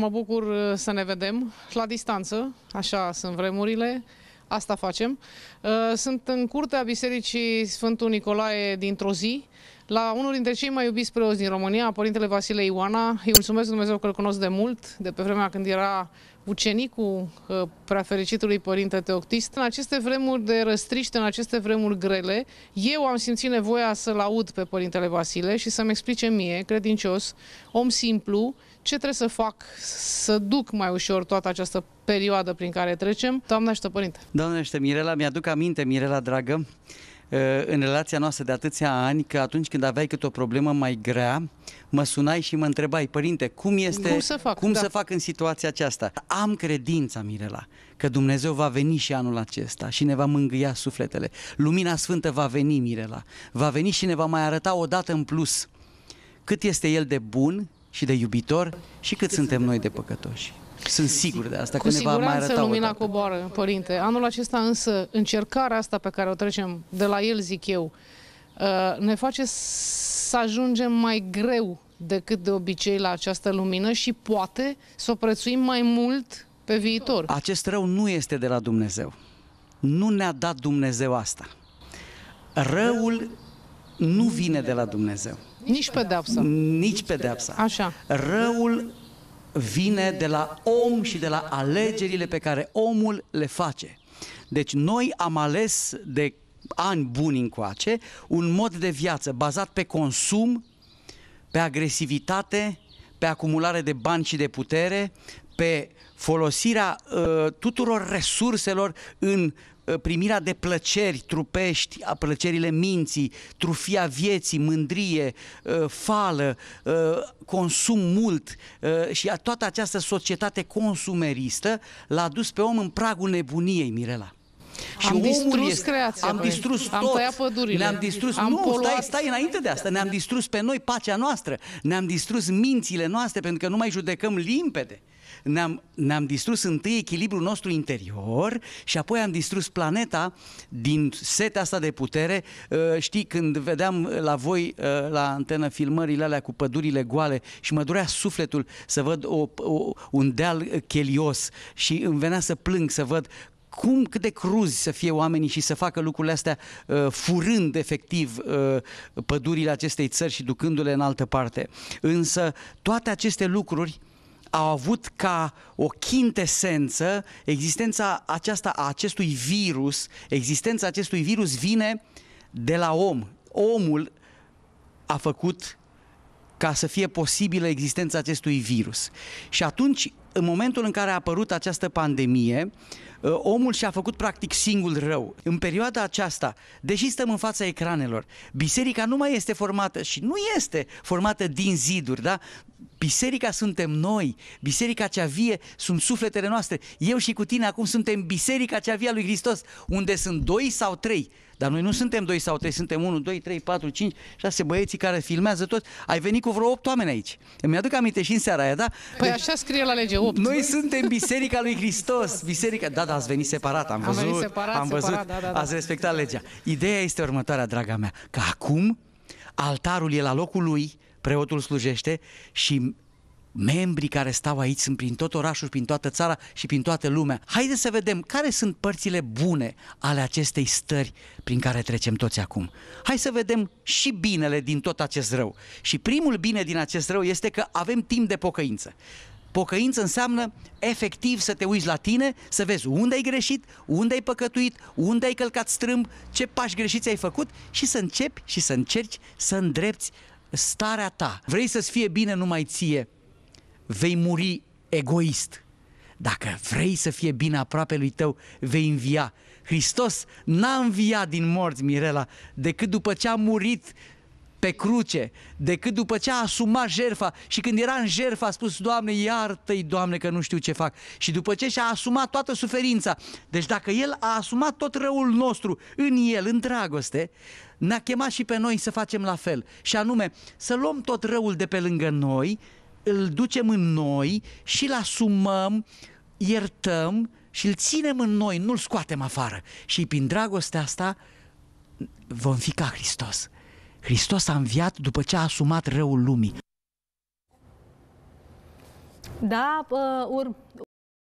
Mă bucur uh, să ne vedem la distanță, așa sunt vremurile, asta facem. Uh, sunt în curtea Bisericii Sfântul Nicolae dintr-o zi, la unul dintre cei mai iubiți preoți din România, Părintele Vasile Ioana. Îi mulțumesc Dumnezeu că îl cunosc de mult, de pe vremea când era ucenicul uh, fericitului Părinte Teoctist. În aceste vremuri de răstriște, în aceste vremuri grele, eu am simțit nevoia să-l aud pe Părintele Vasile și să-mi explice mie, credincios, om simplu, ce trebuie să fac să duc mai ușor toată această perioadă prin care trecem? Doamnește, Părinte! Doamnește, Mirela, mi-aduc aminte, Mirela, dragă, uh, în relația noastră de atâția ani că atunci când aveai câte o problemă mai grea, mă sunai și mă întrebai, părinte, cum este, cum să fac, cum da. să fac în situația aceasta? Am credința, Mirela, că Dumnezeu va veni și anul acesta și ne va mângâia sufletele. Lumina Sfântă va veni, Mirela, va veni și ne va mai arăta o dată în plus cât este El de bun, și de iubitor și cât suntem noi de păcătoși. Sunt sigur de asta, Cu că ne va mai arăta lumina odată. coboară, părinte. Anul acesta însă, încercarea asta pe care o trecem de la el, zic eu, uh, ne face să ajungem mai greu decât de obicei la această lumină și poate să o prețuim mai mult pe viitor. Acest rău nu este de la Dumnezeu. Nu ne-a dat Dumnezeu asta. Răul nu vine de la Dumnezeu. Nici pedeapsa. Nici pedeapsa. Așa. Răul vine de la om și de la alegerile pe care omul le face. Deci noi am ales de ani buni încoace un mod de viață bazat pe consum, pe agresivitate, pe acumulare de bani și de putere, pe folosirea uh, tuturor resurselor în Ă, primirea de plăceri trupești, a plăcerile minții, trufia vieții, mândrie, ă, fală, ă, consum mult și toată această societate consumeristă l-a dus pe om în pragul nebuniei, Mirela. Și am distrus este, creația, am distrus am tot. Tăiat pădurile. ne am distrus. Am nu, poluat. stai, stai înainte de asta. Ne-am distrus pe noi pacea noastră. Ne-am distrus mințile noastre pentru că nu mai judecăm limpede. Ne-am, ne-am distrus întâi echilibrul nostru interior și apoi am distrus planeta din setea asta de putere. Uh, știi, când vedeam la voi uh, la antenă filmările alea cu pădurile goale și mă durea sufletul să văd o, o, un deal chelios și îmi venea să plâng, să văd cum, cât de cruzi să fie oamenii și să facă lucrurile astea uh, furând efectiv uh, pădurile acestei țări și ducându-le în altă parte. Însă toate aceste lucruri au avut ca o chintesență existența aceasta a acestui virus, existența acestui virus vine de la om. Omul a făcut ca să fie posibilă existența acestui virus. Și atunci, în momentul în care a apărut această pandemie, ă, omul și-a făcut practic singur rău. În perioada aceasta, deși stăm în fața ecranelor, biserica nu mai este formată și nu este formată din ziduri, da? Biserica suntem noi, biserica cea vie sunt sufletele noastre. Eu și cu tine acum suntem biserica cea vie a lui Hristos, unde sunt doi sau trei. Dar noi nu suntem doi sau trei, suntem unu, doi, trei, patru, cinci, șase băieții care filmează tot. Ai venit cu vreo opt oameni aici. Îmi aduc aminte și în seara aia, da? Păi deci așa scrie la lege 8. Noi suntem Biserica lui Hristos. Biserica... Da, da, ați venit separat, am văzut. Am venit separat, am văzut, separat, da, da, da. Ați respectat legea. Ideea este următoarea, draga mea, că acum altarul e la locul lui, preotul slujește și membrii care stau aici sunt prin tot orașul, prin toată țara și prin toată lumea. Haideți să vedem care sunt părțile bune ale acestei stări prin care trecem toți acum. Hai să vedem și binele din tot acest rău. Și primul bine din acest rău este că avem timp de pocăință. Pocăință înseamnă efectiv să te uiți la tine, să vezi unde ai greșit, unde ai păcătuit, unde ai călcat strâmb, ce pași greșiți ai făcut și să începi și să încerci să îndrepți starea ta. Vrei să-ți fie bine numai ție, vei muri egoist. Dacă vrei să fie bine aproape lui tău, vei învia. Hristos n-a înviat din morți, Mirela, decât după ce a murit pe cruce decât după ce a asumat jerfa și când era în jerfa a spus, Doamne, iartă-i, Doamne, că nu știu ce fac. Și după ce și-a asumat toată suferința, deci dacă El a asumat tot răul nostru în El, în dragoste, ne-a chemat și pe noi să facem la fel. Și anume, să luăm tot răul de pe lângă noi, îl ducem în noi și îl asumăm, iertăm și îl ținem în noi, nu-l scoatem afară. Și prin dragostea asta vom fi ca Hristos. Hristos a înviat după ce a asumat răul lumii. Da, uh, ur